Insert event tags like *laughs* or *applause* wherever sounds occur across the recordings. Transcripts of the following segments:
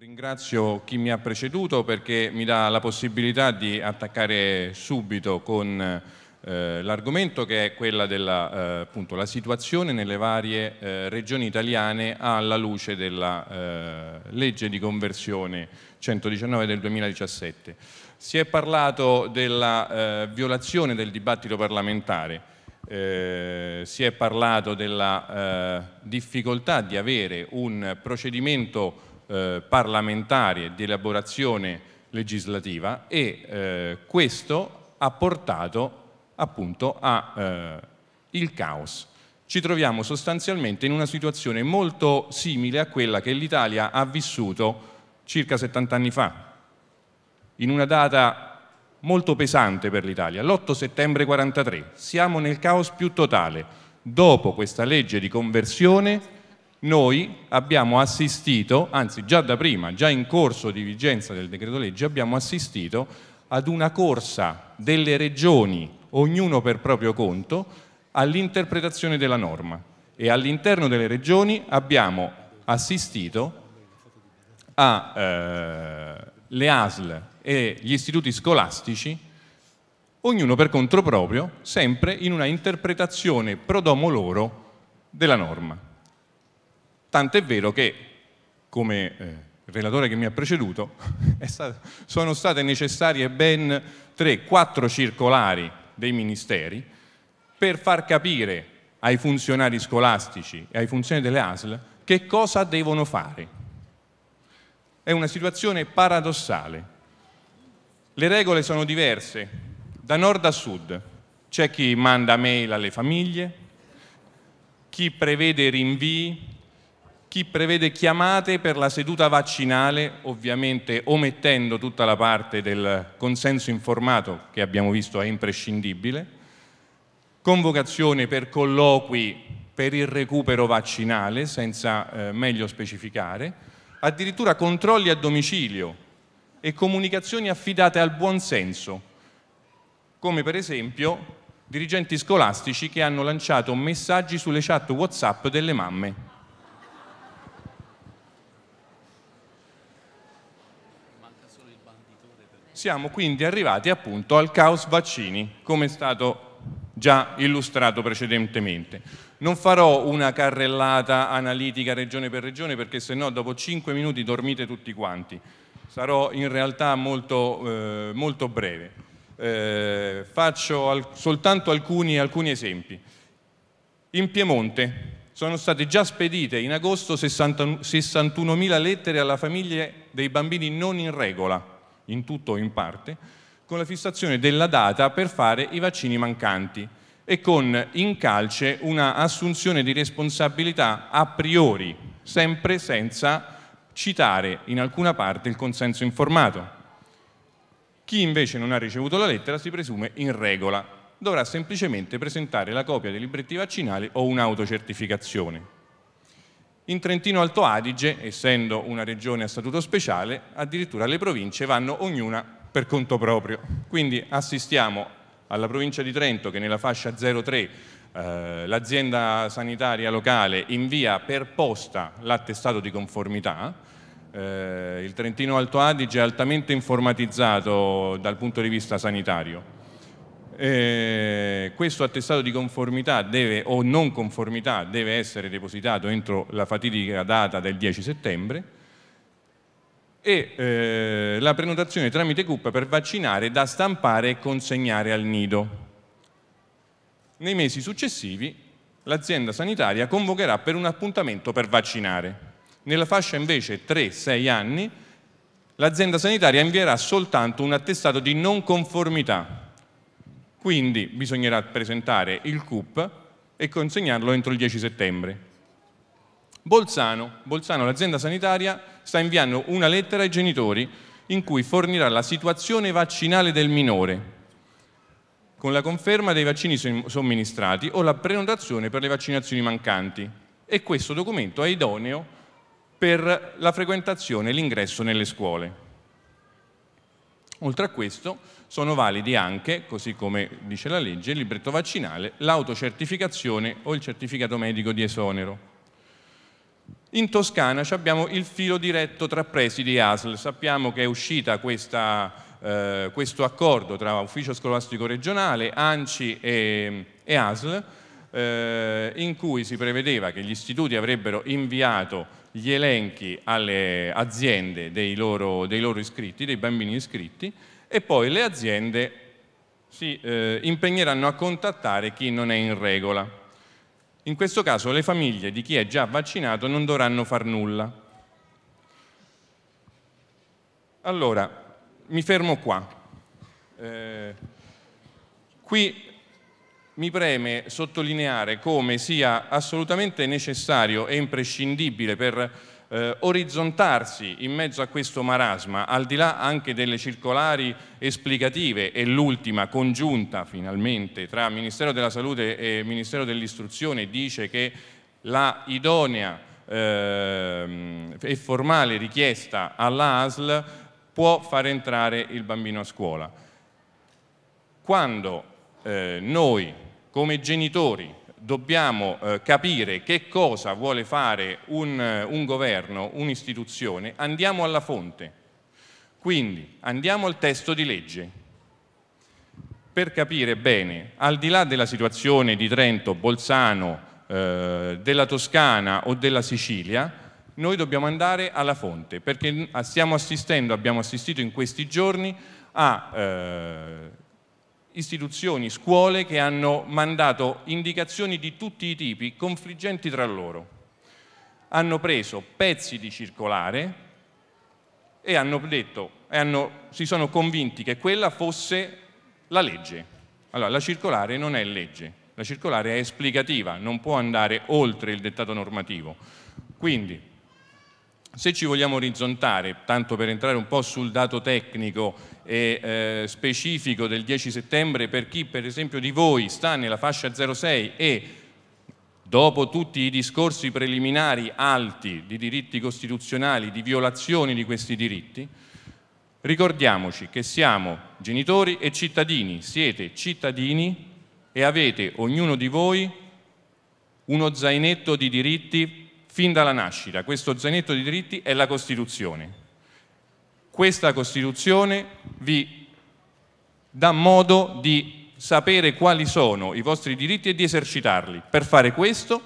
Ringrazio chi mi ha preceduto perché mi dà la possibilità di attaccare subito con eh, l'argomento che è quella della eh, appunto, la situazione nelle varie eh, regioni italiane alla luce della eh, legge di conversione 119 del 2017. Si è parlato della eh, violazione del dibattito parlamentare. Eh, si è parlato della eh, difficoltà di avere un procedimento eh, parlamentari di elaborazione legislativa e eh, questo ha portato appunto al eh, caos. Ci troviamo sostanzialmente in una situazione molto simile a quella che l'Italia ha vissuto circa 70 anni fa, in una data molto pesante per l'Italia, l'8 settembre 43. Siamo nel caos più totale. Dopo questa legge di conversione noi abbiamo assistito, anzi già da prima, già in corso di vigenza del decreto legge, abbiamo assistito ad una corsa delle regioni, ognuno per proprio conto, all'interpretazione della norma e all'interno delle regioni abbiamo assistito alle eh, ASL e gli istituti scolastici, ognuno per conto proprio, sempre in una interpretazione pro domo loro della norma. Tant'è vero che, come il eh, relatore che mi ha preceduto, *laughs* stato, sono state necessarie ben 3-4 circolari dei ministeri per far capire ai funzionari scolastici e ai funzionari delle ASL che cosa devono fare. È una situazione paradossale. Le regole sono diverse da nord a sud. C'è chi manda mail alle famiglie, chi prevede rinvii, chi prevede chiamate per la seduta vaccinale, ovviamente omettendo tutta la parte del consenso informato che abbiamo visto è imprescindibile, convocazione per colloqui per il recupero vaccinale, senza eh, meglio specificare, addirittura controlli a domicilio e comunicazioni affidate al buonsenso, come per esempio dirigenti scolastici che hanno lanciato messaggi sulle chat WhatsApp delle mamme Siamo quindi arrivati appunto al caos vaccini, come è stato già illustrato precedentemente. Non farò una carrellata analitica regione per regione perché se no dopo 5 minuti dormite tutti quanti. Sarò in realtà molto, eh, molto breve. Eh, faccio al soltanto alcuni, alcuni esempi. In Piemonte, sono state già spedite in agosto 61.000 lettere alla famiglia dei bambini non in regola, in tutto o in parte, con la fissazione della data per fare i vaccini mancanti e con in calce una assunzione di responsabilità a priori, sempre senza citare in alcuna parte il consenso informato. Chi invece non ha ricevuto la lettera si presume in regola dovrà semplicemente presentare la copia dei libretti vaccinali o un'autocertificazione. In Trentino Alto Adige, essendo una regione a statuto speciale, addirittura le province vanno ognuna per conto proprio. Quindi assistiamo alla provincia di Trento che nella fascia 03 eh, l'azienda sanitaria locale invia per posta l'attestato di conformità, eh, il Trentino Alto Adige è altamente informatizzato dal punto di vista sanitario eh, questo attestato di conformità deve, o non conformità deve essere depositato entro la fatidica data del 10 settembre e eh, la prenotazione tramite CUP per vaccinare da stampare e consegnare al nido. Nei mesi successivi l'azienda sanitaria convocherà per un appuntamento per vaccinare. Nella fascia invece 3-6 anni l'azienda sanitaria invierà soltanto un attestato di non conformità quindi bisognerà presentare il CUP e consegnarlo entro il 10 settembre. Bolzano, Bolzano l'azienda sanitaria, sta inviando una lettera ai genitori in cui fornirà la situazione vaccinale del minore, con la conferma dei vaccini somministrati o la prenotazione per le vaccinazioni mancanti. E questo documento è idoneo per la frequentazione e l'ingresso nelle scuole. Oltre a questo sono validi anche, così come dice la legge, il libretto vaccinale, l'autocertificazione o il certificato medico di esonero. In Toscana abbiamo il filo diretto tra presidi e ASL. Sappiamo che è uscita questa, eh, questo accordo tra Ufficio Scolastico Regionale, ANCI e, e ASL, eh, in cui si prevedeva che gli istituti avrebbero inviato gli elenchi alle aziende dei loro, dei loro iscritti, dei bambini iscritti, e poi le aziende si eh, impegneranno a contattare chi non è in regola. In questo caso le famiglie di chi è già vaccinato non dovranno far nulla. Allora, mi fermo qua. Eh, qui mi preme sottolineare come sia assolutamente necessario e imprescindibile per eh, orizzontarsi in mezzo a questo marasma, al di là anche delle circolari esplicative e l'ultima congiunta finalmente tra Ministero della Salute e Ministero dell'Istruzione dice che la idonea eh, e formale richiesta all'ASL può far entrare il bambino a scuola. Quando eh, noi come genitori dobbiamo eh, capire che cosa vuole fare un, eh, un governo, un'istituzione, andiamo alla fonte. Quindi andiamo al testo di legge, per capire bene, al di là della situazione di Trento, Bolzano, eh, della Toscana o della Sicilia, noi dobbiamo andare alla fonte, perché stiamo assistendo, abbiamo assistito in questi giorni a eh, istituzioni, scuole che hanno mandato indicazioni di tutti i tipi, confliggenti tra loro. Hanno preso pezzi di circolare e hanno detto, e hanno, si sono convinti che quella fosse la legge. Allora, la circolare non è legge, la circolare è esplicativa, non può andare oltre il dettato normativo. Quindi, se ci vogliamo orizzontare, tanto per entrare un po' sul dato tecnico e eh, specifico del 10 settembre, per chi per esempio di voi sta nella fascia 06 e dopo tutti i discorsi preliminari alti di diritti costituzionali, di violazioni di questi diritti, ricordiamoci che siamo genitori e cittadini, siete cittadini e avete ognuno di voi uno zainetto di diritti fin dalla nascita. Questo zainetto di diritti è la Costituzione. Questa Costituzione vi dà modo di sapere quali sono i vostri diritti e di esercitarli. Per fare questo,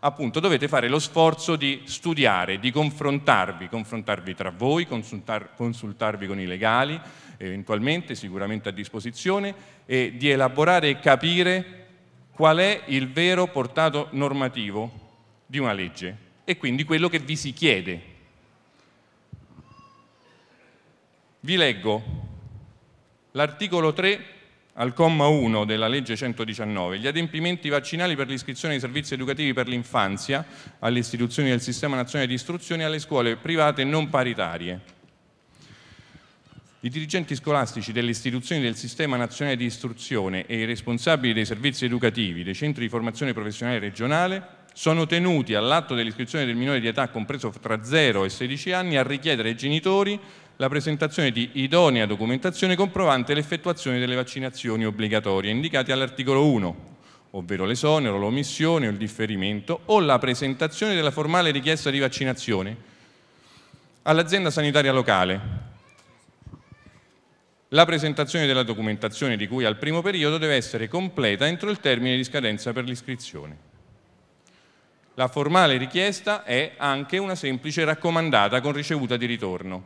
appunto, dovete fare lo sforzo di studiare, di confrontarvi, confrontarvi tra voi, consultar consultarvi con i legali, eventualmente, sicuramente a disposizione, e di elaborare e capire qual è il vero portato normativo di una legge e quindi quello che vi si chiede. Vi leggo l'articolo 3 al comma 1 della legge 119, gli adempimenti vaccinali per l'iscrizione ai servizi educativi per l'infanzia, alle istituzioni del Sistema Nazionale di Istruzione e alle scuole private non paritarie. I dirigenti scolastici delle istituzioni del Sistema Nazionale di Istruzione e i responsabili dei servizi educativi dei centri di formazione professionale regionale sono tenuti all'atto dell'iscrizione del minore di età compreso tra 0 e 16 anni a richiedere ai genitori la presentazione di idonea documentazione comprovante l'effettuazione delle vaccinazioni obbligatorie indicate all'articolo 1, ovvero l'esonero, l'omissione o il differimento o la presentazione della formale richiesta di vaccinazione all'azienda sanitaria locale. La presentazione della documentazione di cui al primo periodo deve essere completa entro il termine di scadenza per l'iscrizione. La formale richiesta è anche una semplice raccomandata con ricevuta di ritorno.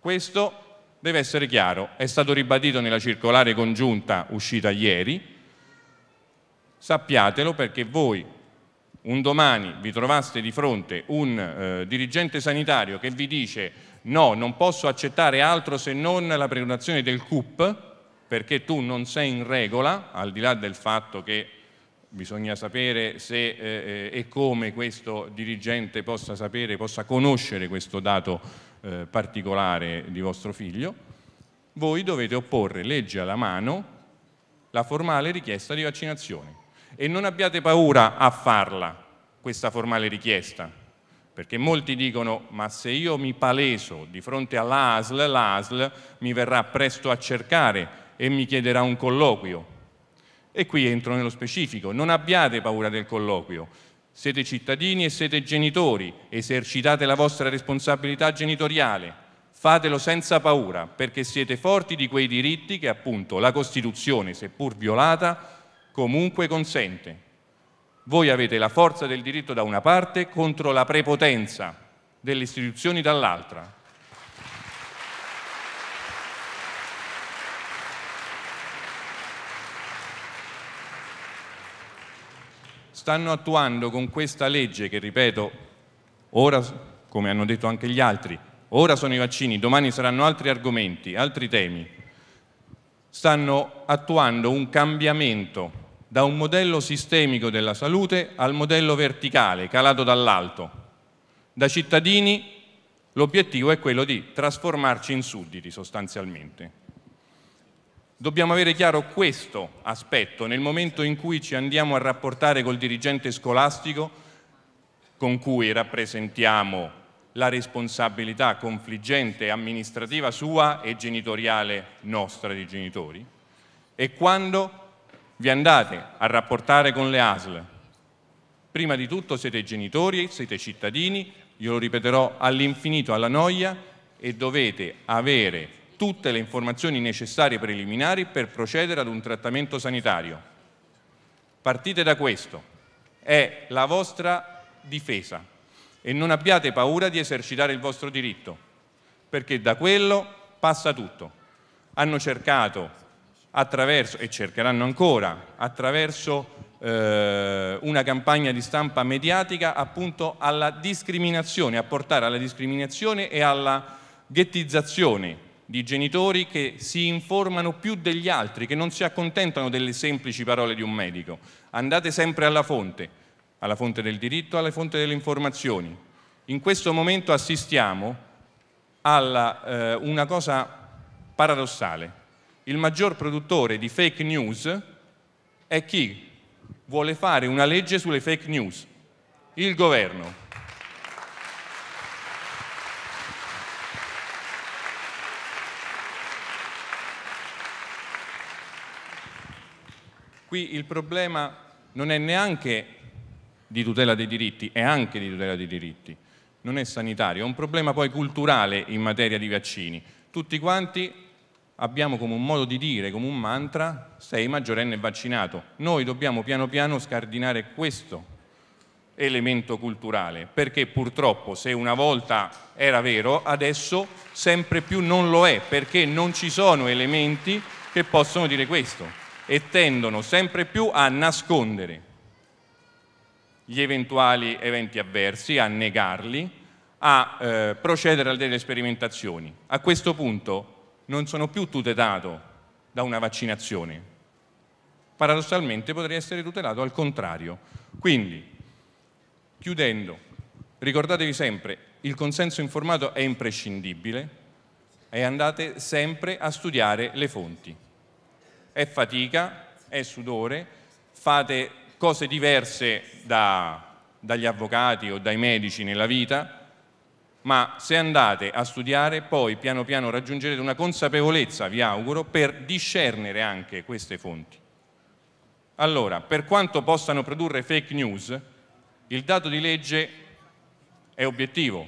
Questo deve essere chiaro, è stato ribadito nella circolare congiunta uscita ieri, sappiatelo perché voi un domani vi trovaste di fronte un eh, dirigente sanitario che vi dice no, non posso accettare altro se non la prenotazione del CUP perché tu non sei in regola, al di là del fatto che bisogna sapere se eh, eh, e come questo dirigente possa sapere, possa conoscere questo dato eh, particolare di vostro figlio, voi dovete opporre legge alla mano la formale richiesta di vaccinazione e non abbiate paura a farla questa formale richiesta perché molti dicono ma se io mi paleso di fronte all'ASL l'ASL mi verrà presto a cercare e mi chiederà un colloquio e qui entro nello specifico, non abbiate paura del colloquio, siete cittadini e siete genitori, esercitate la vostra responsabilità genitoriale, fatelo senza paura, perché siete forti di quei diritti che appunto la Costituzione, seppur violata, comunque consente. Voi avete la forza del diritto da una parte contro la prepotenza delle istituzioni dall'altra. stanno attuando con questa legge che, ripeto, ora, come hanno detto anche gli altri, ora sono i vaccini, domani saranno altri argomenti, altri temi, stanno attuando un cambiamento da un modello sistemico della salute al modello verticale, calato dall'alto. Da cittadini l'obiettivo è quello di trasformarci in sudditi sostanzialmente. Dobbiamo avere chiaro questo aspetto nel momento in cui ci andiamo a rapportare col dirigente scolastico con cui rappresentiamo la responsabilità confliggente amministrativa sua e genitoriale nostra di genitori e quando vi andate a rapportare con le ASL. Prima di tutto siete genitori, siete cittadini, io lo ripeterò all'infinito, alla noia e dovete avere tutte le informazioni necessarie preliminari per procedere ad un trattamento sanitario. Partite da questo, è la vostra difesa e non abbiate paura di esercitare il vostro diritto, perché da quello passa tutto. Hanno cercato attraverso, e cercheranno ancora, attraverso eh, una campagna di stampa mediatica appunto alla discriminazione, a portare alla discriminazione e alla ghettizzazione di genitori che si informano più degli altri, che non si accontentano delle semplici parole di un medico. Andate sempre alla fonte, alla fonte del diritto, alla fonte delle informazioni. In questo momento assistiamo a eh, una cosa paradossale. Il maggior produttore di fake news è chi vuole fare una legge sulle fake news, il governo. Qui il problema non è neanche di tutela dei diritti, è anche di tutela dei diritti, non è sanitario, è un problema poi culturale in materia di vaccini. Tutti quanti abbiamo come un modo di dire, come un mantra, sei maggiorenne vaccinato. Noi dobbiamo piano piano scardinare questo elemento culturale, perché purtroppo se una volta era vero, adesso sempre più non lo è, perché non ci sono elementi che possono dire questo e tendono sempre più a nascondere gli eventuali eventi avversi, a negarli, a eh, procedere a delle sperimentazioni. A questo punto non sono più tutelato da una vaccinazione. Paradossalmente potrei essere tutelato al contrario. Quindi, chiudendo, ricordatevi sempre, il consenso informato è imprescindibile e andate sempre a studiare le fonti è fatica, è sudore, fate cose diverse da, dagli avvocati o dai medici nella vita, ma se andate a studiare poi piano piano raggiungerete una consapevolezza, vi auguro, per discernere anche queste fonti. Allora, per quanto possano produrre fake news, il dato di legge è obiettivo,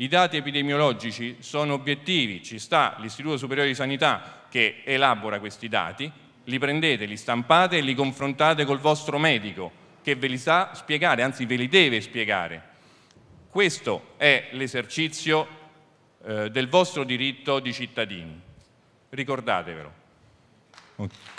i dati epidemiologici sono obiettivi, ci sta l'Istituto Superiore di Sanità che elabora questi dati, li prendete, li stampate e li confrontate col vostro medico che ve li sa spiegare, anzi ve li deve spiegare. Questo è l'esercizio eh, del vostro diritto di cittadini. Ricordatevelo. Okay.